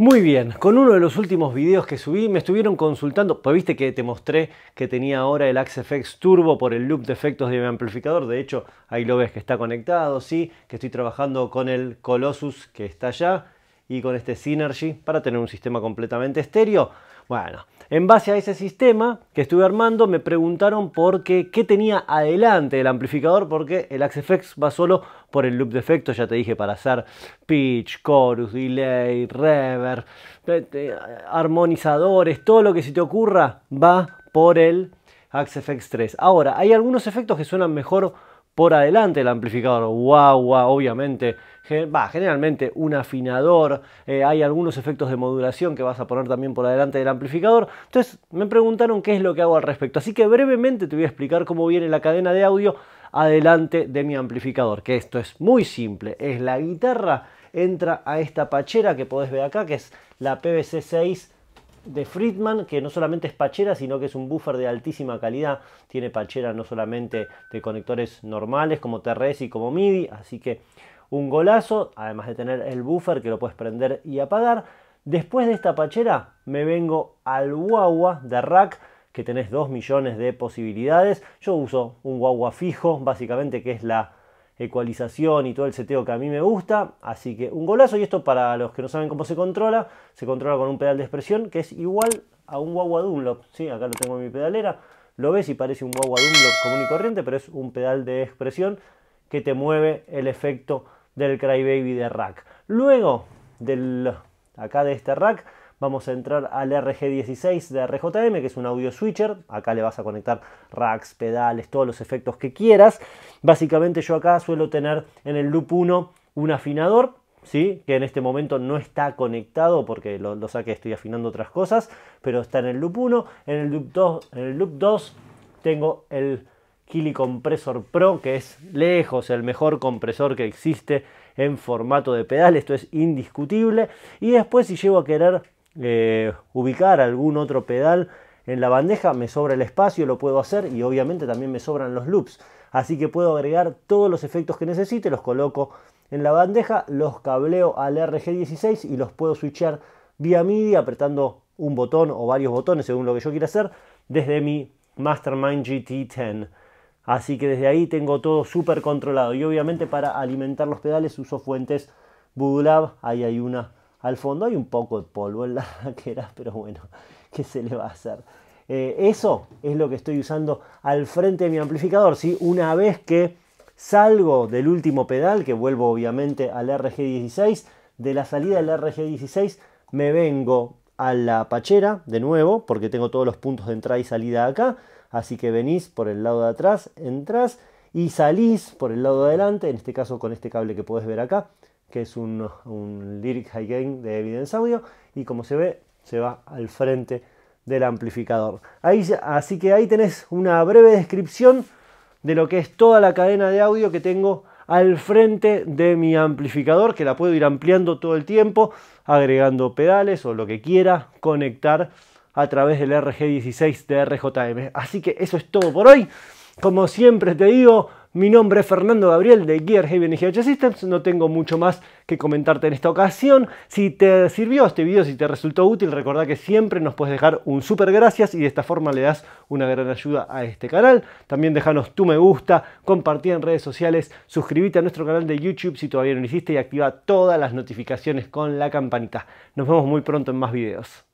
Muy bien, con uno de los últimos videos que subí me estuvieron consultando, pues viste que te mostré que tenía ahora el Axe FX Turbo por el loop de efectos de mi amplificador, de hecho ahí lo ves que está conectado, sí, que estoy trabajando con el Colossus que está allá, y con este Synergy para tener un sistema completamente estéreo. Bueno, en base a ese sistema que estuve armando me preguntaron por qué, qué tenía adelante el amplificador porque el Axe FX va solo por el loop de efectos, ya te dije, para hacer pitch, chorus, delay, reverb, eh, eh, armonizadores, todo lo que se te ocurra va por el Axe FX 3. Ahora, hay algunos efectos que suenan mejor por adelante el amplificador guagua, obviamente, va, generalmente un afinador, eh, hay algunos efectos de modulación que vas a poner también por adelante del amplificador. Entonces me preguntaron qué es lo que hago al respecto, así que brevemente te voy a explicar cómo viene la cadena de audio adelante de mi amplificador, que esto es muy simple, es la guitarra entra a esta pachera que podés ver acá, que es la PVC 6 de Friedman, que no solamente es pachera, sino que es un buffer de altísima calidad. Tiene pachera no solamente de conectores normales como TRS y como MIDI, así que un golazo, además de tener el buffer que lo puedes prender y apagar. Después de esta pachera me vengo al guagua de Rack, que tenés 2 millones de posibilidades. Yo uso un guagua fijo, básicamente que es la ecualización y todo el seteo que a mí me gusta. Así que un golazo y esto para los que no saben cómo se controla, se controla con un pedal de expresión que es igual a un Wawa Dunlop. ¿sí? Acá lo tengo en mi pedalera, lo ves y parece un Wawa Dunlop común y corriente, pero es un pedal de expresión que te mueve el efecto del Crybaby de rack. Luego del acá de este rack vamos a entrar al RG16 de RJM, que es un audio switcher. Acá le vas a conectar racks, pedales, todos los efectos que quieras. Básicamente yo acá suelo tener en el loop 1 un afinador, ¿sí? que en este momento no está conectado porque lo, saqué, estoy afinando otras cosas, pero está en el loop 1. En el loop 2, en el loop 2 tengo el Kili Compressor Pro, que es lejos el mejor compresor que existe en formato de pedal, esto es indiscutible. Y después si llego a querer eh, ubicar algún otro pedal en la bandeja, me sobra el espacio, lo puedo hacer y obviamente también me sobran los loops. Así que puedo agregar todos los efectos que necesite, los coloco en la bandeja, los cableo al RG16 y los puedo switchar vía MIDI apretando un botón o varios botones según lo que yo quiera hacer desde mi Mastermind GT10. Así que desde ahí tengo todo súper controlado y obviamente para alimentar los pedales uso fuentes lab ahí hay una al fondo hay un poco de polvo en la raquera, pero bueno, ¿qué se le va a hacer? Eh, eso es lo que estoy usando al frente de mi amplificador. ¿sí? Una vez que salgo del último pedal, que vuelvo obviamente al RG16, de la salida del RG16 me vengo a la pachera de nuevo, porque tengo todos los puntos de entrada y salida acá. Así que venís por el lado de atrás, entras y salís por el lado de adelante, en este caso con este cable que podés ver acá que es un, Lyric High Gain de Evidence Audio, y como se ve, se va al frente del amplificador. Ahí, así que ahí tenés una breve descripción de lo que es toda la cadena de audio que tengo al frente de mi amplificador, que la puedo ir ampliando todo el tiempo, agregando pedales o lo que quiera conectar a través del RG16 de RJM. Así que eso es todo por hoy. Como siempre te digo, mi nombre es Fernando Gabriel de Gear Heaven No tengo mucho más que comentarte en esta ocasión. Si te sirvió este video, si te resultó útil, recordá que siempre nos puedes dejar un super gracias y de esta forma le das una gran ayuda a este canal. También déjanos tu me gusta, compartí en redes sociales, suscríbete a nuestro canal de YouTube si todavía no lo hiciste y activa todas las notificaciones con la campanita. Nos vemos muy pronto en más videos.